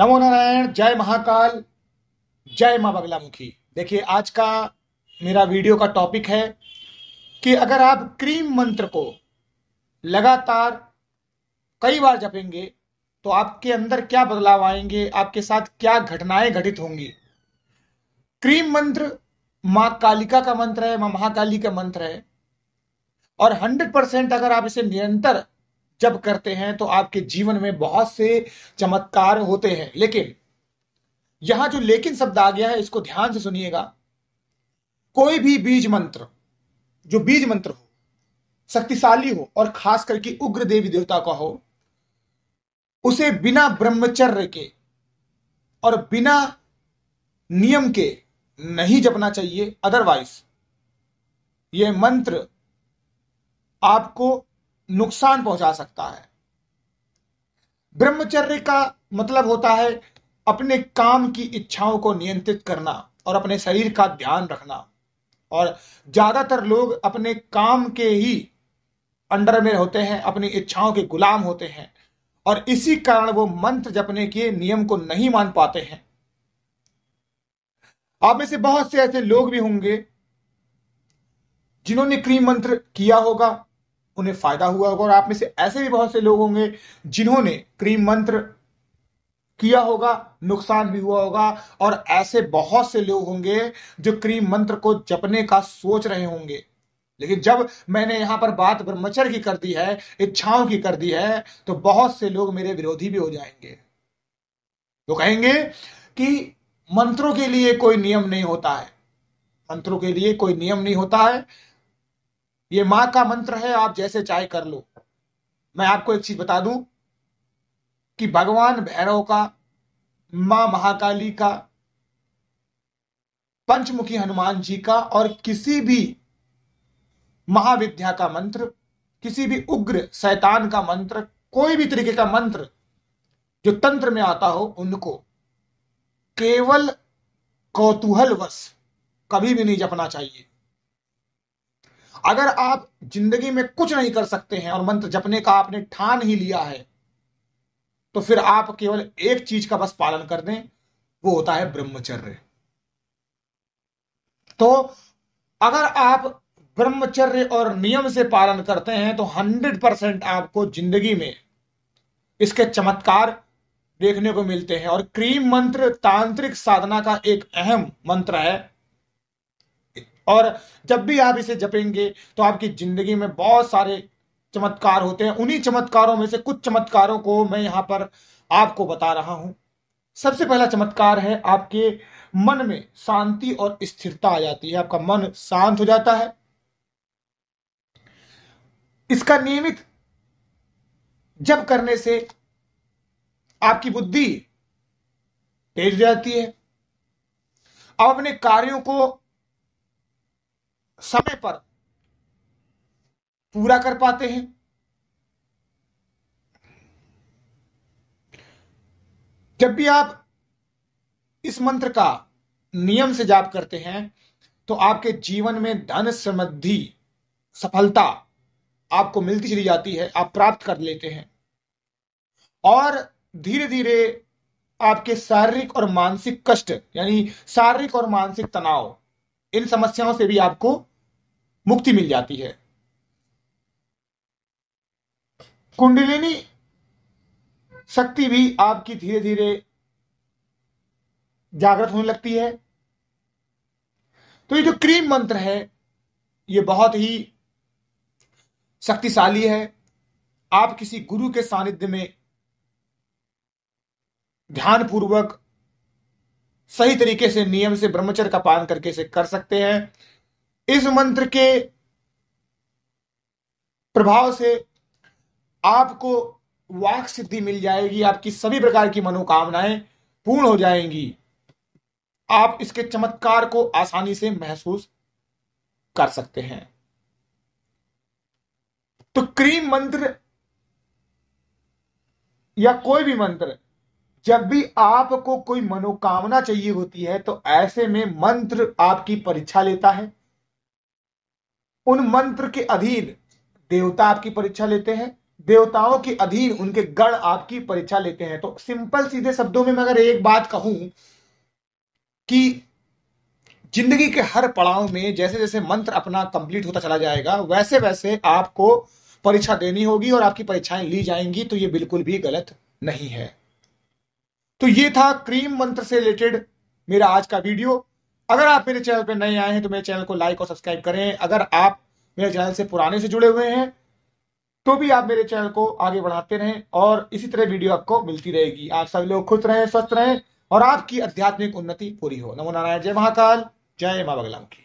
नमो नारायण जय महाकाल जय माँ बगला मुखी देखिए आज का मेरा वीडियो का टॉपिक है कि अगर आप क्रीम मंत्र को लगातार कई बार जपेंगे तो आपके अंदर क्या बदलाव आएंगे आपके साथ क्या घटनाएं घटित होंगी क्रीम मंत्र माँ कालिका का मंत्र है माँ महाकाली का मंत्र है और 100 परसेंट अगर आप इसे निरंतर जब करते हैं तो आपके जीवन में बहुत से चमत्कार होते हैं लेकिन यहां जो लेकिन शब्द आ गया है इसको ध्यान से सुनिएगा कोई भी बीज मंत्र जो बीज मंत्र हो शक्तिशाली हो और खास करके उग्र देवी देवता का हो उसे बिना ब्रह्मचर्य के और बिना नियम के नहीं जपना चाहिए अदरवाइज यह मंत्र आपको नुकसान पहुंचा सकता है ब्रह्मचर्य का मतलब होता है अपने काम की इच्छाओं को नियंत्रित करना और अपने शरीर का ध्यान रखना और ज्यादातर लोग अपने काम के ही अंडर में होते हैं अपनी इच्छाओं के गुलाम होते हैं और इसी कारण वो मंत्र जपने के नियम को नहीं मान पाते हैं आप में से बहुत से ऐसे लोग भी होंगे जिन्होंने क्रीम मंत्र किया होगा उन्हें फायदा हुआ होगा और आप में से ऐसे भी बहुत से लोग होंगे जिन्होंने क्रीम मंत्र किया होगा नुकसान भी हुआ होगा और ऐसे बहुत से लोग होंगे जो क्रीम मंत्र को जपने का सोच रहे होंगे लेकिन जब मैंने यहां पर बात ब्रह्मचर्य की कर दी है इच्छाओं की कर दी है तो बहुत से लोग मेरे विरोधी भी हो जाएंगे वो तो कहेंगे कि मंत्रों के लिए कोई नियम नहीं होता है मंत्रों के लिए कोई नियम नहीं होता है ये मां का मंत्र है आप जैसे चाहे कर लो मैं आपको एक चीज बता दूं कि भगवान भैरव का मां महाकाली का पंचमुखी हनुमान जी का और किसी भी महाविद्या का मंत्र किसी भी उग्र शैतान का मंत्र कोई भी तरीके का मंत्र जो तंत्र में आता हो उनको केवल कौतूहलवश कभी भी नहीं जपना चाहिए अगर आप जिंदगी में कुछ नहीं कर सकते हैं और मंत्र जपने का आपने ठान ही लिया है तो फिर आप केवल एक चीज का बस पालन कर दें वो होता है ब्रह्मचर्य तो अगर आप ब्रह्मचर्य और नियम से पालन करते हैं तो हंड्रेड परसेंट आपको जिंदगी में इसके चमत्कार देखने को मिलते हैं और क्रीम मंत्र तांत्रिक साधना का एक अहम मंत्र है और जब भी आप इसे जपेंगे तो आपकी जिंदगी में बहुत सारे चमत्कार होते हैं उन्हीं चमत्कारों में से कुछ चमत्कारों को मैं यहां पर आपको बता रहा हूं सबसे पहला चमत्कार है आपके मन में शांति और स्थिरता आ जाती है आपका मन शांत हो जाता है इसका नियमित जब करने से आपकी बुद्धि तेज हो जाती है आप अपने कार्यों को समय पर पूरा कर पाते हैं जब भी आप इस मंत्र का नियम से जाप करते हैं तो आपके जीवन में धन समृद्धि सफलता आपको मिलती चली जाती है आप प्राप्त कर लेते हैं और धीरे धीरे आपके शारीरिक और मानसिक कष्ट यानी शारीरिक और मानसिक तनाव इन समस्याओं से भी आपको मुक्ति मिल जाती है कुंडलिनी शक्ति भी आपकी धीरे धीरे जागृत होने लगती है तो ये जो क्रीम मंत्र है ये बहुत ही शक्तिशाली है आप किसी गुरु के सानिध्य में ध्यान पूर्वक सही तरीके से नियम से ब्रह्मचर्य का पालन करके से कर सकते हैं इस मंत्र के प्रभाव से आपको वाक सिद्धि मिल जाएगी आपकी सभी प्रकार की मनोकामनाएं पूर्ण हो जाएंगी आप इसके चमत्कार को आसानी से महसूस कर सकते हैं तो क्रीम मंत्र या कोई भी मंत्र जब भी आपको कोई मनोकामना चाहिए होती है तो ऐसे में मंत्र आपकी परीक्षा लेता है उन मंत्र के अधीन देवता आपकी परीक्षा लेते हैं देवताओं के अधीन उनके गण आपकी परीक्षा लेते हैं तो सिंपल सीधे शब्दों में मैं अगर एक बात कहूं कि जिंदगी के हर पड़ाव में जैसे जैसे मंत्र अपना कंप्लीट होता चला जाएगा वैसे वैसे आपको परीक्षा देनी होगी और आपकी परीक्षाएं ली जाएंगी तो ये बिल्कुल भी गलत नहीं है तो ये था क्रीम मंत्र से रिलेटेड मेरा आज का वीडियो अगर आप मेरे चैनल पर नए आए हैं तो मेरे चैनल को लाइक और सब्सक्राइब करें अगर आप मेरे चैनल से पुराने से जुड़े हुए हैं तो भी आप मेरे चैनल को आगे बढ़ाते रहें और इसी तरह वीडियो आपको मिलती रहेगी आप सभी लोग खुश रहें स्वस्थ रहें और आपकी आध्यात्मिक उन्नति पूरी हो नमो नारायण जय महाकाल जय माँ की